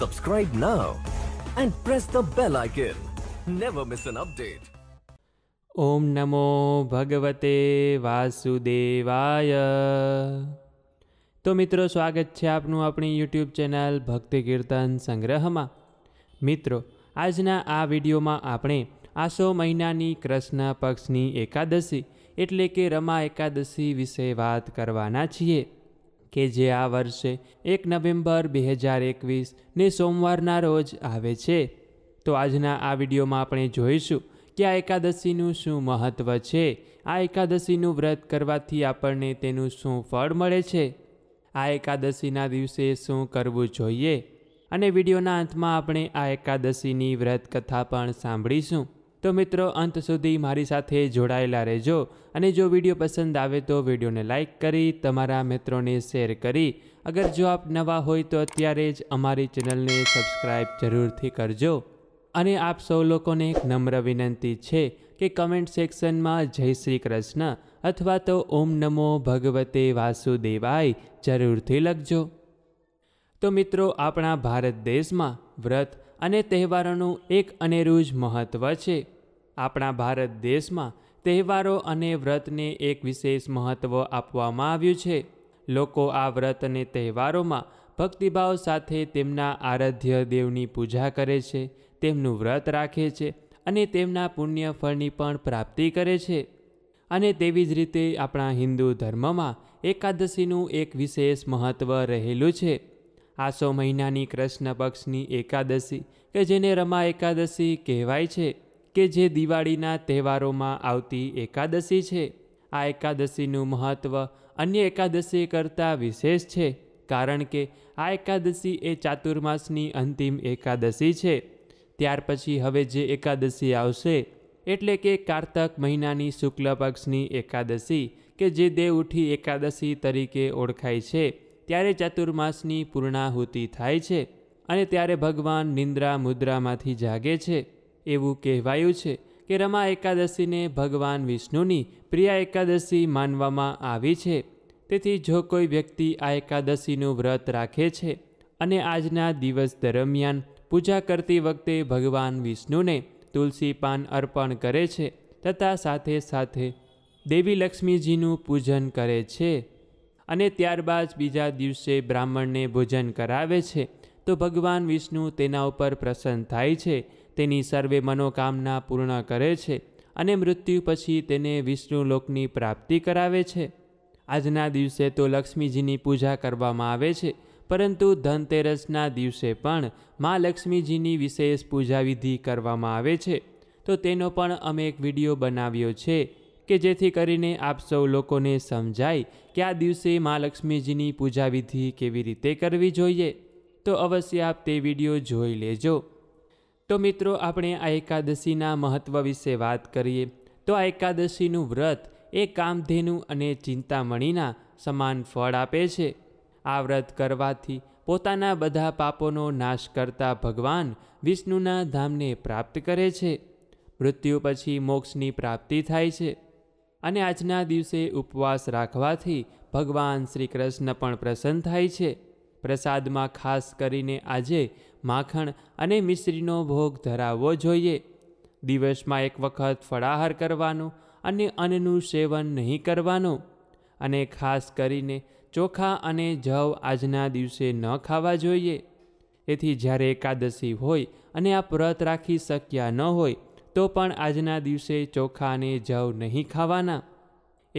Subscribe now and press the bell icon. Never miss an update. ઓમ નમો ભગવતે વાસુદેવાય તો મિત્રો સ્વાગત છે આપનું આપણી યુટ્યુબ ચેનલ ભક્તિ કીર્તન સંગ્રહમાં મિત્રો આજના આ વિડીયોમાં આપણે આસો મહિનાની કૃષ્ણ પક્ષની એકાદશી એટલે કે રમા એકાદશી વિશે વાત કરવાના છીએ કે જે આ વર્ષે એક નવેમ્બર બે હજાર એકવીસને સોમવારના રોજ આવે છે તો આજના આ વિડીયોમાં આપણે જોઈશું કે આ એકાદશીનું શું મહત્ત્વ છે આ એકાદશીનું વ્રત કરવાથી આપણને તેનું શું ફળ મળે છે આ એકાદશીના દિવસે શું કરવું જોઈએ અને વિડીયોના અંતમાં આપણે આ એકાદશીની વ્રત કથા પણ સાંભળીશું તો મિત્રો અંત સુધી મારી સાથે જોડાયેલા રહેજો અને જો વિડીયો પસંદ આવે તો વિડીયોને લાઇક કરી તમારા મિત્રોને શેર કરી અગર જો આપ નવા હોય તો અત્યારે જ અમારી ચેનલને સબસ્ક્રાઈબ જરૂરથી કરજો અને આપ સૌ લોકોને એક નમ્ર વિનંતી છે કે કમેન્ટ સેક્શનમાં જય શ્રી કૃષ્ણ અથવા તો ઓમ નમો ભગવતે વાસુદેવાય જરૂરથી લખજો તો મિત્રો આપણા ભારત દેશમાં વ્રત અને તહેવારોનું એક અનેરું જ મહત્ત્વ છે આપણા ભારત દેશમાં તહેવારો અને વ્રતને એક વિશેષ મહત્ત્વ આપવામાં આવ્યું છે લોકો આ વ્રત અને તહેવારોમાં ભક્તિભાવ સાથે તેમના આરાધ્ય દેવની પૂજા કરે છે તેમનું વ્રત રાખે છે અને તેમના પુણ્ય ફળની પણ પ્રાપ્તિ કરે છે અને તેવી જ રીતે આપણા હિન્દુ ધર્મમાં એકાદશીનું એક વિશેષ મહત્ત્વ રહેલું છે આસો મહિનાની કૃષ્ણ પક્ષની એકાદશી કે જેને રમા એકાદશી કહેવાય છે કે જે દિવાળીના તહેવારોમાં આવતી એકાદશી છે આ એકાદશીનું મહત્ત્વ અન્ય એકાદશી કરતાં વિશેષ છે કારણ કે આ એકાદશી એ ચાતુર્માસની અંતિમ એકાદશી છે ત્યાર પછી હવે જે એકાદશી આવશે એટલે કે કારતક મહિનાની શુક્લ પક્ષની એકાદશી કે જે દેવ ઉઠી એકાદશી તરીકે ઓળખાય છે ત્યારે ચતુર્માસની પૂર્ણાહુતિ થાય છે અને ત્યારે ભગવાન નિંદ્રા મુદ્રામાંથી જાગે છે એવું કહેવાયું છે કે રમા એકાદશીને ભગવાન વિષ્ણુની પ્રિયા એકાદશી માનવામાં આવી છે તેથી જો કોઈ વ્યક્તિ આ એકાદશીનું વ્રત રાખે છે અને આજના દિવસ દરમિયાન પૂજા કરતી વખતે ભગવાન વિષ્ણુને તુલસી પાન અર્પણ કરે છે તથા સાથે સાથે દેવી લક્ષ્મીજીનું પૂજન કરે છે અને ત્યારબાદ બીજા દિવસે બ્રાહ્મણને ભોજન કરાવે છે તો ભગવાન વિષ્ણુ તેના ઉપર પ્રસન્ન થાય છે તેની સર્વે મનોકામના પૂર્ણ કરે છે અને મૃત્યુ પછી તેને વિષ્ણુલોકની પ્રાપ્તિ કરાવે છે આજના દિવસે તો લક્ષ્મીજીની પૂજા કરવામાં આવે છે પરંતુ ધનતેરસના દિવસે પણ મા લક્ષ્મીજીની વિશેષ પૂજા વિધિ કરવામાં આવે છે તો તેનો પણ અમે એક વિડીયો બનાવ્યો છે કે જેથી કરીને આપ સૌ લોકોને સમજાય કે આ દિવસે મા લક્ષ્મીજીની પૂજા વિધિ કેવી રીતે કરવી જોઈએ તો અવશ્ય આપ તે વિડીયો જોઈ લેજો તો મિત્રો આપણે આ એકાદશીના મહત્ત્વ વિશે વાત કરીએ તો આ એકાદશીનું વ્રત એ કામધેનુ અને ચિંતામણીના સમાન ફળ આપે છે આ વ્રત કરવાથી પોતાના બધા પાપોનો નાશ કરતા ભગવાન વિષ્ણુના ધામને પ્રાપ્ત કરે છે મૃત્યુ પછી મોક્ષની પ્રાપ્તિ થાય છે અને આજના દિવસે ઉપવાસ રાખવાથી ભગવાન શ્રી કૃષ્ણ પણ પ્રસન્ન થાય છે પ્રસાદમાં ખાસ કરીને આજે માખણ અને મિશ્રીનો ભોગ ધરાવવો જોઈએ દિવસમાં એક વખત ફળાહાર કરવાનો અને અન્નનું સેવન નહીં કરવાનું અને ખાસ કરીને ચોખા અને જવ આજના દિવસે ન ખાવા જોઈએ એથી જ્યારે એકાદશી હોય અને આ વ્રત રાખી શક્યા ન હોય તો પણ આજના દિવસે ચોખા અને જવ નહીં ખાવાના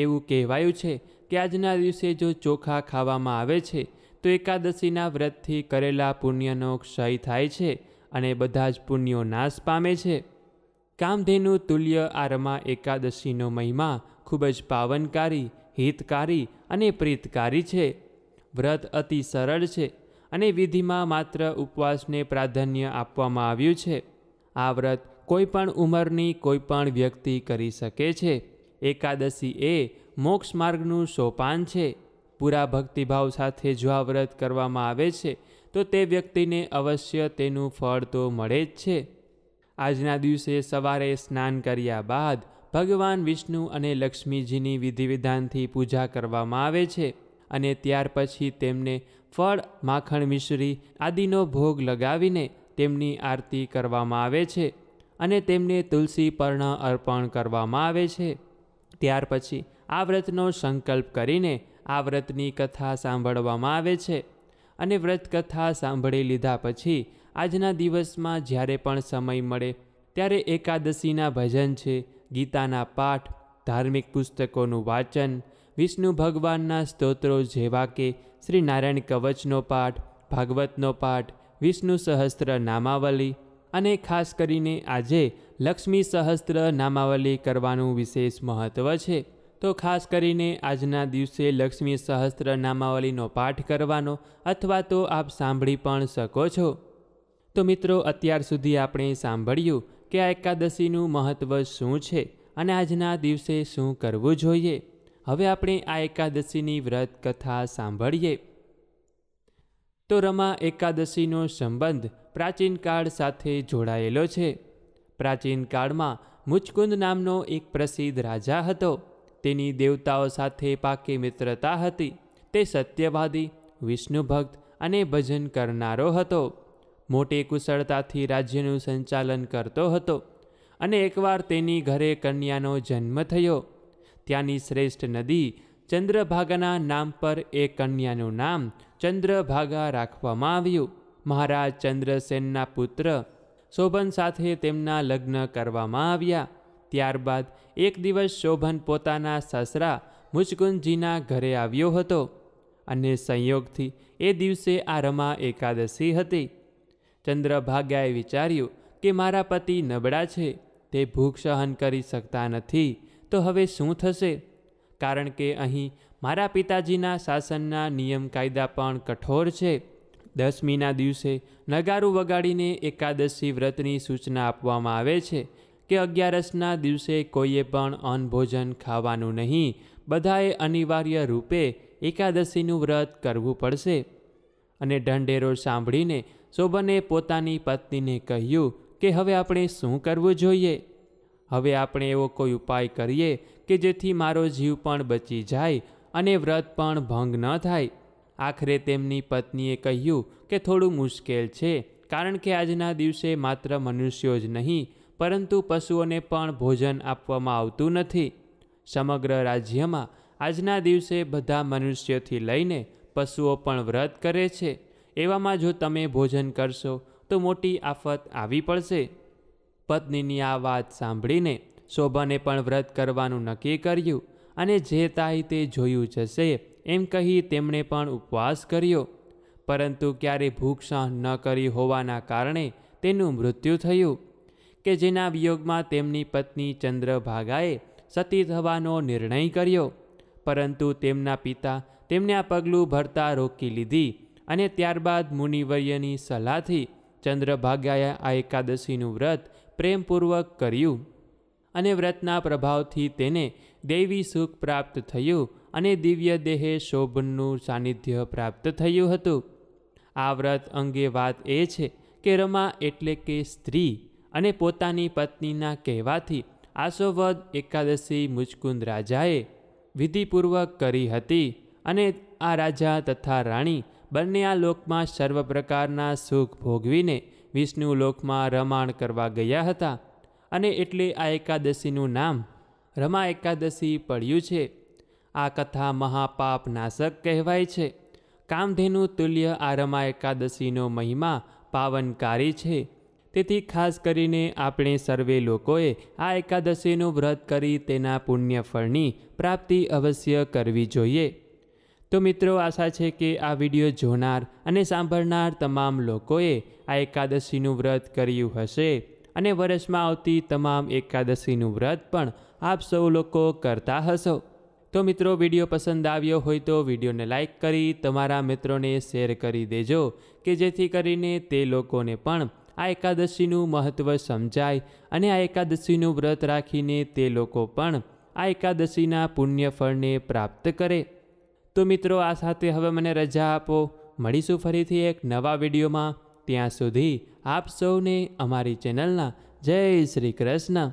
એવું કહેવાયું છે કે આજના દિવસે જો ચોખા ખાવામાં આવે છે તો એકાદશીના વ્રતથી કરેલા પુણ્યનો ક્ષય થાય છે અને બધા જ પુણ્યો નાશ પામે છે કામધેનુ તુલ્ય આરમા એકાદશીનો મહિમા ખૂબ જ પાવનકારી હિતકારી અને પ્રીતકારી છે વ્રત અતિ સરળ છે અને વિધિમાં માત્ર ઉપવાસને પ્રાધાન્ય આપવામાં આવ્યું છે આ વ્રત કોઈપણ ઉંમરની કોઈપણ વ્યક્તિ કરી શકે છે એકાદશી એ મોક્ષ માર્ગનું સોપાન છે પૂરા ભક્તિભાવ સાથે જો આ વ્રત કરવામાં આવે છે તો તે વ્યક્તિને અવશ્ય તેનું ફળ તો મળે જ છે આજના દિવસે સવારે સ્નાન કર્યા બાદ ભગવાન વિષ્ણુ અને લક્ષ્મીજીની વિધિવિધાનથી પૂજા કરવામાં આવે છે અને ત્યાર પછી તેમને ફળ માખણ મિશ્રી આદિનો ભોગ લગાવીને તેમની આરતી કરવામાં આવે છે અને તેમને તુલસી પર્ણ અર્પણ કરવામાં આવે છે ત્યાર પછી આ વ્રતનો સંકલ્પ કરીને આ વ્રતની કથા સાંભળવામાં આવે છે અને વ્રત કથા સાંભળી લીધા પછી આજના દિવસમાં જ્યારે પણ સમય મળે ત્યારે એકાદશીના ભજન છે ગીતાના પાઠ ધાર્મિક પુસ્તકોનું વાંચન વિષ્ણુ ભગવાનના સ્તોત્રો જેવા કે શ્રી નારાયણ કવચનો પાઠ ભાગવતનો પાઠ વિષ્ણુ સહસ્ત્ર નામાવલી અને ખાસ કરીને આજે લક્ષ્મી સહસ્ત્ર નામાવલી કરવાનું વિશેષ મહત્ત્વ છે તો ખાસ કરીને આજના દિવસે લક્ષ્મી સહસ્ત્ર નામાવલીનો પાઠ કરવાનો અથવા તો આપ સાંભળી પણ શકો છો તો મિત્રો અત્યાર સુધી આપણે સાંભળ્યું કે આ એકાદશીનું મહત્ત્વ શું છે અને આજના દિવસે શું કરવું જોઈએ હવે આપણે આ એકાદશીની વ્રત કથા સાંભળીએ તો રમા એકાદશીનો સંબંધ પ્રાચીન કાળ સાથે જોડાયેલો છે પ્રાચીન કાળમાં મુચકુંદ નામનો એક પ્રસિદ્ધ રાજા હતો તેની દેવતાઓ સાથે પાકી મિત્રતા હતી તે સત્યવાદી વિષ્ણુ ભક્ત અને ભજન કરનારો હતો મોટી કુશળતાથી રાજ્યનું સંચાલન કરતો હતો અને એકવાર તેની ઘરે કન્યાનો જન્મ થયો ત્યાંની શ્રેષ્ઠ નદી ચંદ્રભાગાના નામ પર એ કન્યાનું નામ ચંદ્રભાગા રાખવામાં આવ્યું મહારાજ ચંદ્રસેનના પુત્ર શોભન સાથે તેમના લગ્ન કરવામાં આવ્યા ત્યારબાદ એક દિવસ શોભન પોતાના સસરા મુચકુંજીના ઘરે આવ્યો હતો અને સંયોગથી એ દિવસે આ રમા એકાદશી હતી ચંદ્રભાગાએ વિચાર્યું કે મારા પતિ નબળા છે તે ભૂખ સહન કરી શકતા નથી તો હવે શું થશે કારણ કે અહીં મારા પિતાજીના શાસનના નિયમ કાયદા પણ કઠોર છે દસમીના દિવસે નગારું વગાડીને એકાદશી વ્રતની સૂચના આપવામાં આવે છે કે અગિયારસના દિવસે કોઈએ પણ અન્નભોજન ખાવાનું નહીં બધાએ અનિવાર્ય રૂપે એકાદશીનું વ્રત કરવું પડશે અને ઢંઢેરો સાંભળીને શોભને પોતાની પત્નીને કહ્યું કે હવે આપણે શું કરવું જોઈએ હવે આપણે એવો કોઈ ઉપાય કરીએ કે જેથી મારો જીવ પણ બચી જાય અને વ્રત પણ ભંગ ન થાય આખરે તેમની પત્નીએ કહ્યું કે થોડું મુશ્કેલ છે કારણ કે આજના દિવસે માત્ર મનુષ્યો જ નહીં પરંતુ પશુઓને પણ ભોજન આપવામાં આવતું નથી સમગ્ર રાજ્યમાં આજના દિવસે બધા મનુષ્યોથી લઈને પશુઓ પણ વ્રત કરે છે એવામાં જો તમે ભોજન કરશો તો મોટી આફત આવી પડશે પત્નીની આ વાત સાંભળીને શોભાને પણ વ્રત કરવાનું નક્કી કર્યું અને જે તાઈ તે જોયું જશે એમ કહી તેમણે પણ ઉપવાસ કર્યો પરંતુ ક્યારે ભૂખ સહન ન કરી હોવાના કારણે તેનું મૃત્યુ થયું કે જેના વિયોગમાં તેમની પત્ની ચંદ્રભાગાએ સતી થવાનો નિર્ણય કર્યો પરંતુ તેમના પિતા તેમને આ પગલું ભરતા રોકી લીધી અને ત્યારબાદ મુનિવર્યની સલાહથી ચંદ્રભાગાએ આ એકાદશીનું વ્રત પ્રેમપૂર્વક કર્યું અને વ્રતના પ્રભાવથી તેને દૈવી સુખ પ્રાપ્ત થયું અને દિવ્ય દેહે શોભનનું સાનિધ્ય પ્રાપ્ત થયું હતું આ વ્રત અંગે વાત એ છે કે રમા એટલે કે સ્ત્રી અને પોતાની પત્નીના કહેવાથી આસોવદ એકાદશી મુચકુંદ રાજાએ વિધિપૂર્વક કરી હતી અને આ રાજા તથા રાણી બંને આ લોકમાં સર્વ પ્રકારના સુખ ભોગવીને વિષ્ણુ લોકમાં રમાણ કરવા ગયા હતા અને એટલે આ એકાદશીનું નામ રમા એકાદશી પડ્યું છે આ કથા મહાપાપ નાશક કહેવાય છે કામધેનુ તુલ્ય આ રમા એકાદશીનો મહિમા પાવનકારી છે તેથી ખાસ કરીને આપણે સર્વે લોકોએ આ એકાદશીનું વ્રત કરી તેના પુણ્યફળની પ્રાપ્તિ અવશ્ય કરવી જોઈએ તો મિત્રો આશા છે કે આ વિડીયો જોનાર અને સાંભળનાર તમામ લોકોએ આ એકાદશીનું વ્રત કર્યું હશે અને વર્ષમાં આવતી તમામ એકાદશીનું વ્રત પણ આપ સૌ લોકો કરતા હશો તો મિત્રો વિડીયો પસંદ આવ્યો હોય તો વિડીયોને લાઇક કરી તમારા મિત્રોને શેર કરી દેજો કે જેથી કરીને તે લોકોને પણ આ એકાદશીનું મહત્ત્વ સમજાય અને આ એકાદશીનું વ્રત રાખીને તે લોકો પણ આ એકાદશીના પુણ્યફળને પ્રાપ્ત કરે તો મિત્રો આ સાથે હવે મને રજા આપો મળીશું ફરીથી એક નવા વિડીયોમાં ત્યાં સુધી આપ સૌને અમારી ચેનલના જય શ્રી કૃષ્ણ